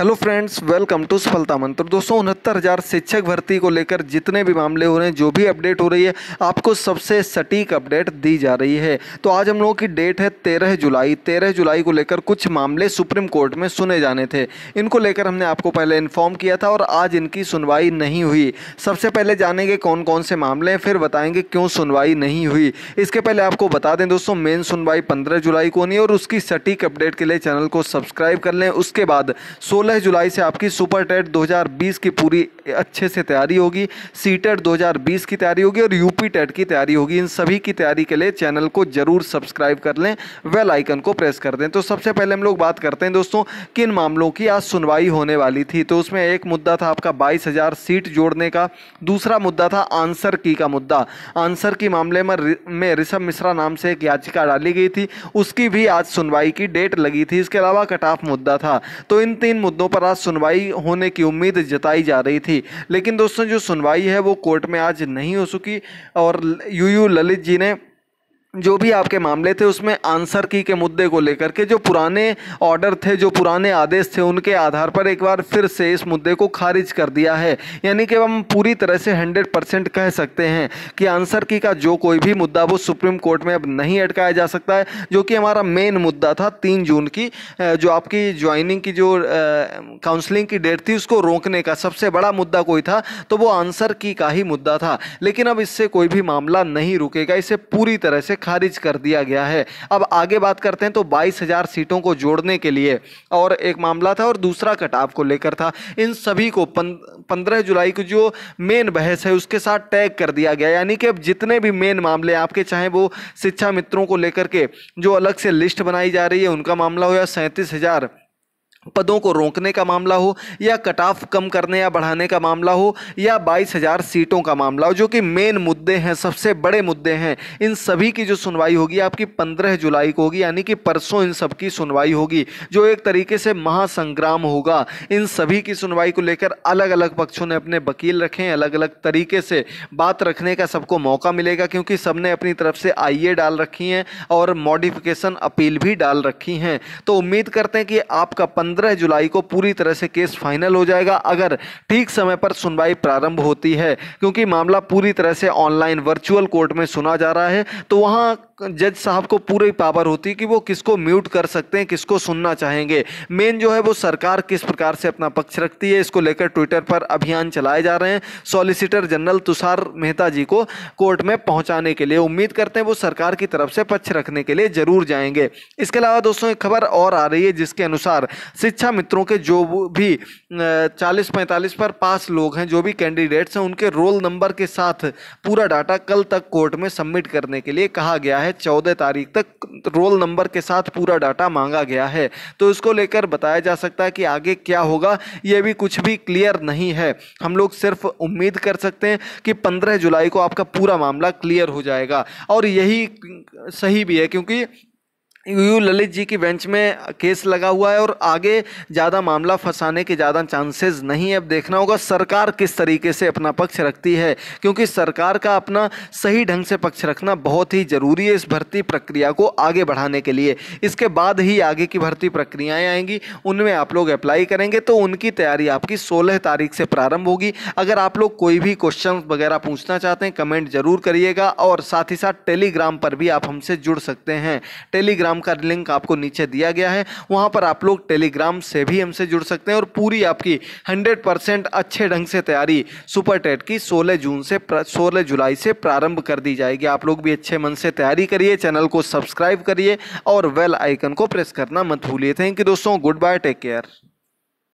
hello friends welcome to सफलता मंत्र दोस्तों उनहत्तर हज़ार शिक्षक भर्ती को लेकर जितने भी मामले हो रहे हैं जो भी अपडेट हो रही है आपको सबसे सटीक अपडेट दी जा रही है तो आज हम लोगों की डेट है तेरह जुलाई तेरह जुलाई को लेकर कुछ मामले सुप्रीम कोर्ट में सुने जाने थे इनको लेकर हमने आपको पहले इन्फॉर्म किया था और आज इनकी सुनवाई नहीं हुई सबसे पहले जानेंगे कौन कौन से मामले हैं फिर बताएंगे क्यों सुनवाई नहीं हुई इसके पहले आपको बता दें दोस्तों मेन सुनवाई पंद्रह जुलाई को होनी है और उसकी सटीक अपडेट के लिए चैनल को सब्सक्राइब कर लें उसके बाद सोलह 16 जुलाई से आपकी सुपर टेट 2020 की पूरी अच्छे से तैयारी होगी सी टेट 2020 की तैयारी होगी और यूपी टेट की तैयारी होगी इन सभी की तैयारी के लिए चैनल को ज़रूर सब्सक्राइब कर लें वेल आइकन को प्रेस कर दें तो सबसे पहले हम लोग बात करते हैं दोस्तों किन मामलों की आज सुनवाई होने वाली थी तो उसमें एक मुद्दा था आपका बाईस सीट जोड़ने का दूसरा मुद्दा था आंसर की का मुद्दा आंसर की मामले में में ऋषभ मिश्रा नाम से एक याचिका डाली गई थी उसकी भी आज सुनवाई की डेट लगी थी इसके अलावा कट ऑफ मुद्दा था तो इन तीन मुद्दों मुद्दों पर आज सुनवाई होने की उम्मीद जताई जा रही थी लेकिन दोस्तों जो सुनवाई है वो कोर्ट में आज नहीं हो सकी और यूयू ललित जी ने जो भी आपके मामले थे उसमें आंसर की के मुद्दे को लेकर के जो पुराने ऑर्डर थे जो पुराने आदेश थे उनके आधार पर एक बार फिर से इस मुद्दे को खारिज कर दिया है यानी कि हम पूरी तरह से 100 परसेंट कह सकते हैं कि आंसर की का जो कोई भी मुद्दा वो सुप्रीम कोर्ट में अब नहीं अटकाया जा सकता है जो कि हमारा मेन मुद्दा था तीन जून की जो आपकी ज्वाइनिंग की जो काउंसलिंग की डेट थी उसको रोकने का सबसे बड़ा मुद्दा कोई था तो वो आंसर की का ही मुद्दा था लेकिन अब इससे कोई भी मामला नहीं रुकेगा इसे पूरी तरह से खारिज कर दिया गया है अब आगे बात करते हैं तो बाईस हज़ार सीटों को जोड़ने के लिए और एक मामला था और दूसरा कटाव को लेकर था इन सभी को पंद्रह जुलाई की जो मेन बहस है उसके साथ टैग कर दिया गया यानी कि अब जितने भी मेन मामले आपके चाहे वो शिक्षा मित्रों को लेकर के जो अलग से लिस्ट बनाई जा रही है उनका मामला हो या सैंतीस हज़ार पदों को रोकने का मामला हो या कट ऑफ कम करने या बढ़ाने का मामला हो या बाईस हज़ार सीटों का मामला हो जो कि मेन मुद्दे हैं सबसे बड़े मुद्दे हैं इन सभी की जो सुनवाई होगी आपकी पंद्रह जुलाई को होगी यानी कि परसों इन सब की सुनवाई होगी जो एक तरीके से महासंग्राम होगा इन सभी की सुनवाई को लेकर अलग अलग पक्षों ने अपने वकील रखे हैं अलग अलग तरीके से बात रखने का सबको मौका मिलेगा क्योंकि सब ने अपनी तरफ से आइए डाल रखी हैं और मॉडिफिकेशन अपील भी डाल रखी हैं तो उम्मीद करते हैं कि आपका पंद्रह पंद्रह जुलाई को पूरी तरह से केस फाइनल हो जाएगा अगर ठीक समय पर सुनवाई प्रारंभ होती है क्योंकि मामला पूरी तरह से ऑनलाइन वर्चुअल कोर्ट में सुना जा रहा है तो वहाँ जज साहब को पूरी पावर होती कि वो किसको म्यूट कर सकते हैं किसको सुनना चाहेंगे मेन जो है वो सरकार किस प्रकार से अपना पक्ष रखती है इसको लेकर ट्विटर पर अभियान चलाए जा रहे हैं सॉलिसिटर जनरल तुषार मेहता जी को कोर्ट में पहुंचाने के लिए उम्मीद करते हैं वो सरकार की तरफ से पक्ष रखने के लिए जरूर जाएंगे इसके अलावा दोस्तों एक खबर और आ रही है जिसके अनुसार शिक्षा मित्रों के जो भी चालीस पैंतालीस पर पास लोग हैं जो भी कैंडिडेट्स हैं उनके रोल नंबर के साथ पूरा डाटा कल तक कोर्ट में सबमिट करने के लिए कहा गया है है चौदह तारीख तक रोल नंबर के साथ पूरा डाटा मांगा गया है तो इसको लेकर बताया जा सकता है कि आगे क्या होगा ये भी कुछ भी क्लियर नहीं है हम लोग सिर्फ उम्मीद कर सकते हैं कि पंद्रह जुलाई को आपका पूरा मामला क्लियर हो जाएगा और यही सही भी है क्योंकि यू ललित जी की बेंच में केस लगा हुआ है और आगे ज़्यादा मामला फंसाने के ज़्यादा चांसेस नहीं है अब देखना होगा सरकार किस तरीके से अपना पक्ष रखती है क्योंकि सरकार का अपना सही ढंग से पक्ष रखना बहुत ही ज़रूरी है इस भर्ती प्रक्रिया को आगे बढ़ाने के लिए इसके बाद ही आगे की भर्ती प्रक्रियाएँ आएंगी उनमें आप लोग अप्लाई करेंगे तो उनकी तैयारी आपकी सोलह तारीख से प्रारंभ होगी अगर आप लोग कोई भी क्वेश्चन वगैरह पूछना चाहते हैं कमेंट ज़रूर करिएगा और साथ ही साथ टेलीग्राम पर भी आप हमसे जुड़ सकते हैं टेलीग्राम टेलीग्राम का लिंक आपको नीचे दिया गया है वहाँ पर आप लोग टेलीग्राम से भी हमसे जुड़ सकते हैं और पूरी आपकी हंड्रेड परसेंट अच्छे ढंग से तैयारी सुपर टेट की सोलह जून से सोलह जुलाई से प्रारंभ कर दी जाएगी आप लोग भी अच्छे मन से तैयारी करिए चैनल को सब्सक्राइब करिए और वेल आइकन को प्रेस करना मत भूलिए थैंक यू दोस्तों गुड बाय टेक केयर